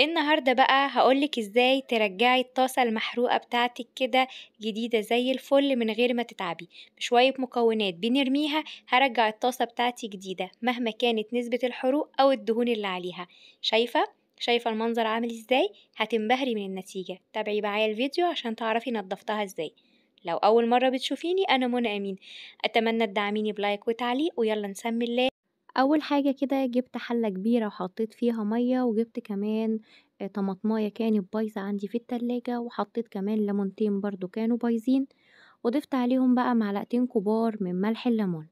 إيه النهاردة بقى هقولك ازاي ترجعي الطاسة المحروقة بتاعتك كده جديدة زي الفل من غير ما تتعبي بشوية مكونات بنرميها هرجع الطاسة بتاعتي جديدة مهما كانت نسبة الحروق أو الدهون اللي عليها شايفة؟ شايفة المنظر عامل ازاي؟ هتنبهري من النتيجة تابعي معايا الفيديو عشان تعرفي نضفتها ازاي لو أول مرة بتشوفيني أنا منى أمين أتمنى تدعميني بلايك وتعليق ويلا نسمي الله أول حاجة كده جبت حلة كبيرة وحطيت فيها مَيّة، وجبت كمان آه، طماطماية كانت بايظة عندي في التلاجة، وحطيت كمان ليمونتين برضو كانوا بايظين، وضِفت عليهم بقى معلقتين كبار من ملح الليمون،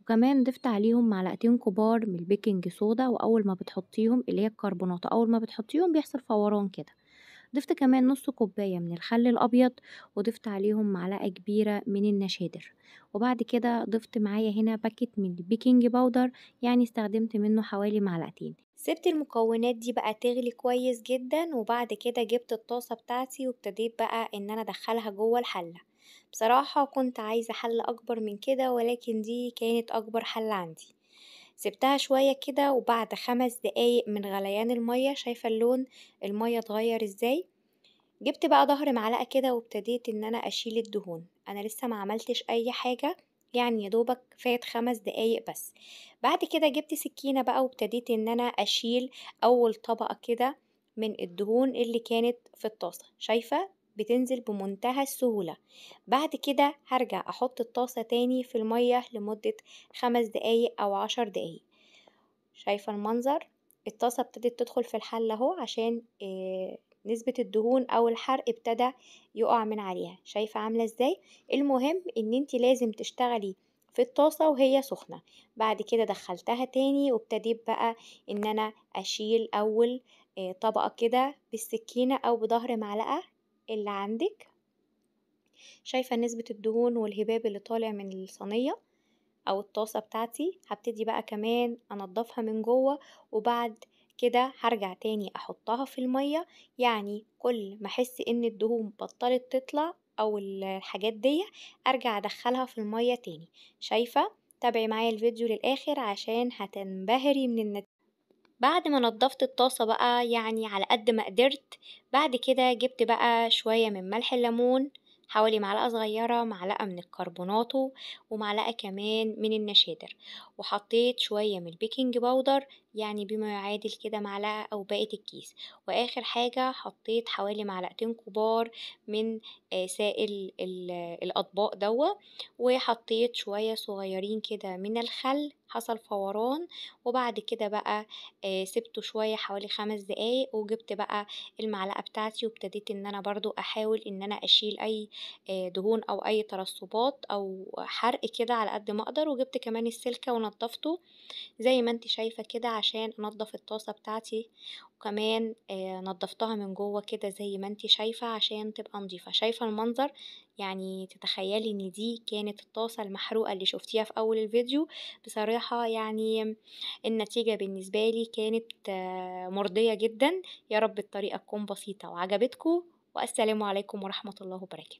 وكمان ضِفت عليهم معلقتين كبار من البيكنج صودا، وأول ما بتحطيهم اللي هي الكربوناتة، أول ما بتحطيهم بيحصل فوران كده. ضفت كمان نص كوباية من الخل الأبيض وضفت عليهم معلقة كبيرة من النشادر وبعد كده ضفت معايا هنا باكت من البيكنج باودر يعني استخدمت منه حوالي معلقتين سبت المكونات دي بقى تغلي كويس جدا وبعد كده جبت الطاسة بتاعتي وابتديت بقى ان انا ادخلها جوه الحلة بصراحة كنت عايزة حلة اكبر من كده ولكن دي كانت اكبر حلة عندي سبتها شوية كده وبعد خمس دقايق من غليان المية شايفة اللون المية اتغير ازاي جبت بقى ظهر معلقة كده وابتديت ان انا اشيل الدهون انا لسه ما عملتش اي حاجة يعني يا دوبك فات خمس دقايق بس بعد كده جبت سكينة بقى وابتديت ان انا اشيل اول طبقة كده من الدهون اللي كانت في الطاسة شايفة بتنزل بمنتهى السهولة بعد كده هرجع أحط الطاسة تاني في المية لمدة خمس دقايق أو عشر دقايق شايفة المنظر الطاسة ابتدت تدخل في الحل اهو عشان آه، نسبة الدهون أو الحرق ابتدى يقع من عليها شايفة عاملة ازاي المهم ان انت لازم تشتغلي في الطاسة وهي سخنة بعد كده دخلتها تاني وابتديت بقى ان انا اشيل اول آه، طبقة كده بالسكينة او بظهر معلقة اللي عندك شايفة نسبة الدهون والهباب اللي طالع من الصينية أو الطاسة بتاعتي هبتدي بقى كمان أنضفها من جوه وبعد كده هرجع تاني أحطها في المية يعني كل ما أحس إن الدهون بطلت تطلع أو الحاجات دي أرجع أدخلها في المية تاني شايفة؟ تابعي معايا الفيديو للآخر عشان هتنبهري من النتيجة بعد ما نضفت الطاسة بقى يعني على قد ما قدرت بعد كده جبت بقى شوية من ملح الليمون حوالي معلقة صغيرة معلقة من الكربوناتو ومعلقة كمان من النشادر وحطيت شوية من البيكنج باودر يعني بما يعادل كده معلقة أو باقة الكيس وآخر حاجة حطيت حوالي معلقتين كبار من آه، سائل الأطباق دوا وحطيت شوية صغيرين كده من الخل حصل فوران وبعد كده بقى آه، سبته شوية حوالي خمس دقايق وجبت بقى المعلقة بتاعتي وابتديت ان انا برضو احاول ان انا اشيل اي آه، دهون او اي ترسبات او حرق كده على قد ما اقدر وجبت كمان السلكه ونضفته زي ما انت شايفه كده عشان انضف الطاسه بتاعتي وكمان آه، نضفتها من جوه كده زي ما انت شايفه عشان تبقى نضيفه شايفه المنظر يعني تتخيلي ان دي كانت الطاسه المحروقه اللي شفتيها في اول الفيديو بصراحه يعني النتيجه بالنسبه لي كانت آه، مرضيه جدا يا رب الطريقه تكون بسيطه وعجبتكم والسلام عليكم ورحمه الله وبركاته